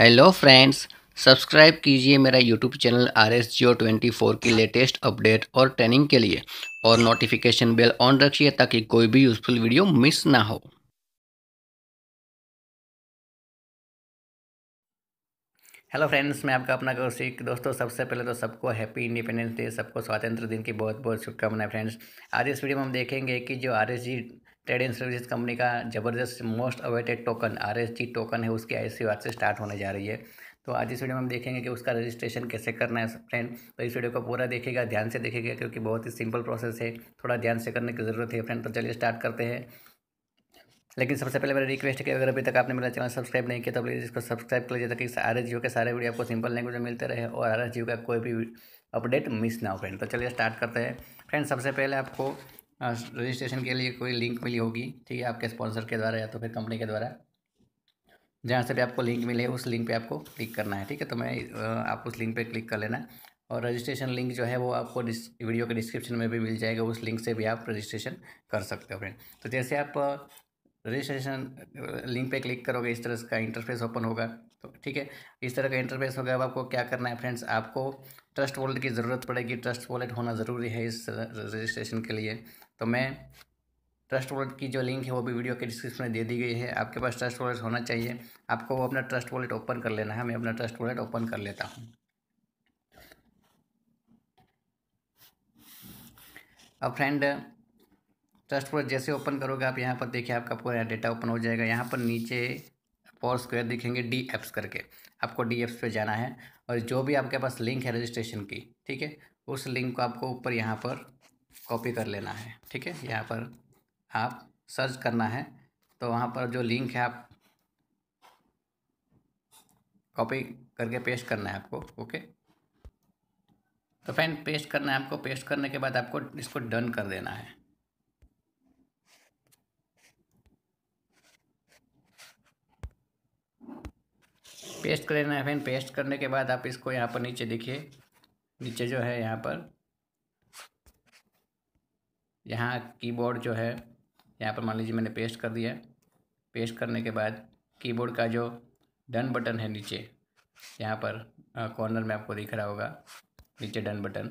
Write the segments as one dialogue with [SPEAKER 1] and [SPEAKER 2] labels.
[SPEAKER 1] hello friends subscribe कीजिए मेरा YouTube channel R S Jio twenty four की लेटेस्ट अपडेट और ट्रेनिंग के लिए और नोटिफिकेशन बेल ऑन रखिए ताकि कोई भी यूज़फुल वीडियो मिस ना हो हेलो फ्रेंड्स मैं आपका अपना कौशिक दोस्तों सबसे पहले तो सबको हैप्पी इंडिपेंडेंस डे सबको स्वतंत्र दिन की बहुत बहुत शुभकामनाएं फ्रेंड्स आज इस वीडियो में हम देखेंगे कि जो R S G trade and services company का जबरदस्त most awaited token R token है उसकी आई आज से स्टार्ट होने जा रही है तो आज इस वीडियो में हम देखेंगे कि उसका रजिस्ट्रेशन कैसे करना है फ्रेंड तो इस वीडियो को पूरा देखेगा ध्यान से देखेगा क्योंकि बहुत ही सिंपल प्रोसेस है थोड़ा ध्यान से करने की ज़रूरत है फ्रेंड तो चलिए स्टार्ट करते हैं लेकिन सबसे पहले मेरा रिक्वेस्ट है कि अगर अभी तक आपने मेरा चैनल सब्सक्राइब नहीं किया तो प्लीज़ इसको सब्सक्राइब कर लीजिए ताकि आर एस के सारे वीडियो आपको सिंपल लैंग्वेज में मिलते रहे और आर एस का कोई भी अपडेट मिस ना हो फ्रेंड तो चलिए स्टार्ट करते हैं फ्रेंड सबसे पहले आपको हाँ, रजिस्ट्रेशन के लिए कोई लिंक मिली होगी ठीक है आपके स्पॉन्सर के द्वारा या तो फिर कंपनी के द्वारा जहाँ से भी आपको लिंक मिले उस लिंक पे आपको क्लिक करना है ठीक है तो मैं आप उस लिंक पे क्लिक कर लेना और रजिस्ट्रेशन लिंक जो है वो आपको वीडियो के डिस्क्रिप्शन में भी मिल जाएगा उस लिंक से भी आप रजिस्ट्रेशन कर सकते हो फ्रेंड तो जैसे आप रजिस्ट्रेशन लिंक पे क्लिक करोगे इस तरह का इंटरफेस ओपन होगा तो ठीक है इस तरह का इंटरफेस होगा अब आपको क्या करना है फ्रेंड्स आपको ट्रस्ट वॉलेट की ज़रूरत पड़ेगी ट्रस्ट वॉलेट होना ज़रूरी है इस रजिस्ट्रेशन के लिए तो मैं ट्रस्ट वॉलेट की जो लिंक है वो भी वीडियो के डिस्क्रिप्शन में दे दी गई है आपके पास ट्रस्ट वॉलेट होना चाहिए आपको वो अपना ट्रस्ट वॉलेट ओपन कर लेना है मैं अपना ट्रस्ट वॉलेट ओपन कर लेता हूँ अब फ्रेंड ट्रस्ट वॉलेट जैसे ओपन करोगे आप यहाँ पर देखिए आपका पूरा डेटा ओपन हो जाएगा यहाँ पर नीचे फोर स्क्वेयर दिखेंगे डी एप्स करके आपको डी एप्स पे जाना है और जो भी आपके पास लिंक है रजिस्ट्रेशन की ठीक है उस लिंक को आपको ऊपर यहाँ पर कॉपी कर लेना है ठीक है यहाँ पर आप सर्च करना है तो वहाँ पर जो लिंक है आप कॉपी करके पेस्ट करना है आपको ओके तो फैन पेस्ट करना है आपको पेस्ट करने के बाद आपको इसको डन कर देना है पेस्ट कर लेना है फैन पेस्ट करने के बाद आप इसको यहाँ पर नीचे देखिए नीचे जो है यहाँ पर यहाँ कीबोर्ड जो है यहाँ पर मान लीजिए मैंने पेस्ट कर दिया पेस्ट करने के बाद कीबोर्ड का जो डन बटन है नीचे यहाँ पर कॉर्नर में आपको दिख रहा होगा नीचे डन बटन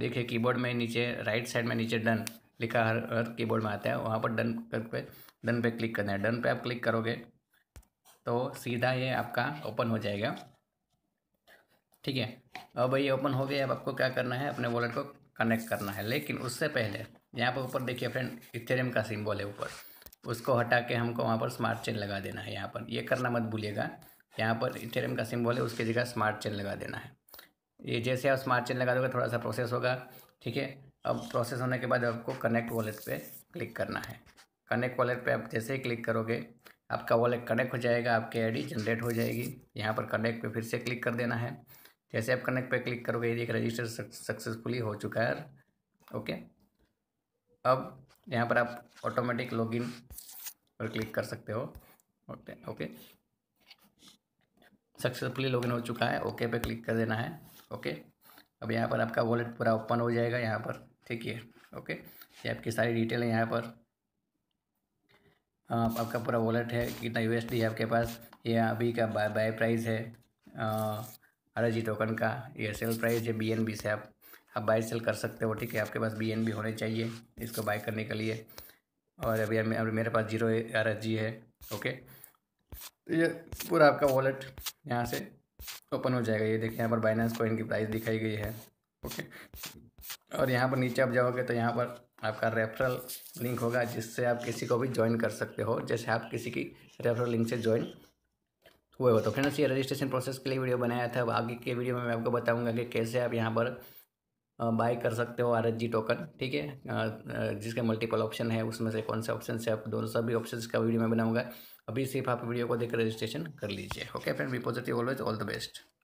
[SPEAKER 1] देखिए कीबोर्ड में नीचे राइट साइड में नीचे डन लिखा हर हर कीबोर्ड में आता है वहाँ पर डन कर पे डन पे क्लिक करना है डन पे आप क्लिक करोगे तो सीधा ये आपका ओपन हो जाएगा ठीक है अब ये ओपन हो गया अब आपको क्या करना है अपने वॉलेट को कनेक्ट करना है लेकिन उससे पहले यहाँ पर ऊपर देखिए फ्रेंड इथेरियम का सिंबल है ऊपर उसको हटा के हमको वहाँ पर स्मार्ट चेन लगा देना है यहाँ पर ये करना मत भूलिएगा यहाँ पर इथेरियम का सिंबल है उसकी जगह स्मार्ट चेन लगा देना है ये जैसे आप स्मार्ट चेन लगा दोगे थोड़ा सा प्रोसेस होगा ठीक है अब प्रोसेस होने के बाद आपको कनेक्ट वॉलेट पर क्लिक करना है कनेक्ट वॉलेट पर आप जैसे ही क्लिक करोगे आपका वॉलेट कनेक्ट हो जाएगा आपकी आई जनरेट हो जाएगी यहाँ पर कनेक्ट पर फिर से क्लिक कर देना है जैसे आप कनेक्ट पे क्लिक करोगे ये देख रजिस्टर सक्सेसफुली हो चुका है ओके अब यहाँ पर आप ऑटोमेटिक लॉगिन पर क्लिक कर सकते हो ओके ओके सक्सेसफुली लॉगिन हो चुका है ओके पे क्लिक कर देना है ओके अब यहाँ पर आपका वॉलेट पूरा ओपन हो जाएगा यहाँ पर ठीक है ओके ये आपकी सारी डिटेल है यहाँ पर आप, आपका पूरा वॉलेट है कितना यूएसडी है आपके पास ये अभी का बाय बाय प्राइस है आ, आर टोकन का ये सेल प्राइस है बी एन बी से आप आप बाई सेल कर सकते हो ठीक है आपके पास बी एन बी होने चाहिए इसको बाई करने के लिए और अभी अभी मेरे पास जीरो आर एस जी है ओके तो ये पूरा आपका वॉलेट यहाँ से ओपन हो जाएगा ये देखिए यहाँ पर बाइनेंस को की प्राइस दिखाई गई है ओके और यहाँ पर नीचे आप जाओगे तो यहाँ पर आपका रेफरल लिंक होगा जिससे आप किसी को भी ज्वाइन कर सकते हो जैसे आप किसी की रेफरल लिंक से ज्वाइन वो हो तो फ्रेंड्स ये रजिस्ट्रेशन प्रोसेस के लिए वीडियो बनाया था आगे के वीडियो में मैं आपको बताऊंगा कि कैसे आप यहाँ पर बाय कर सकते हो आर टोकन ठीक है जिसके मल्टीपल ऑप्शन है उसमें से कौन से ऑप्शन से आप दोनों सभी ऑप्शन का वीडियो मैं बनाऊंगा अभी सिर्फ आप वीडियो को देख रजिस्ट्रेशन कर लीजिए okay friend be positive always all the best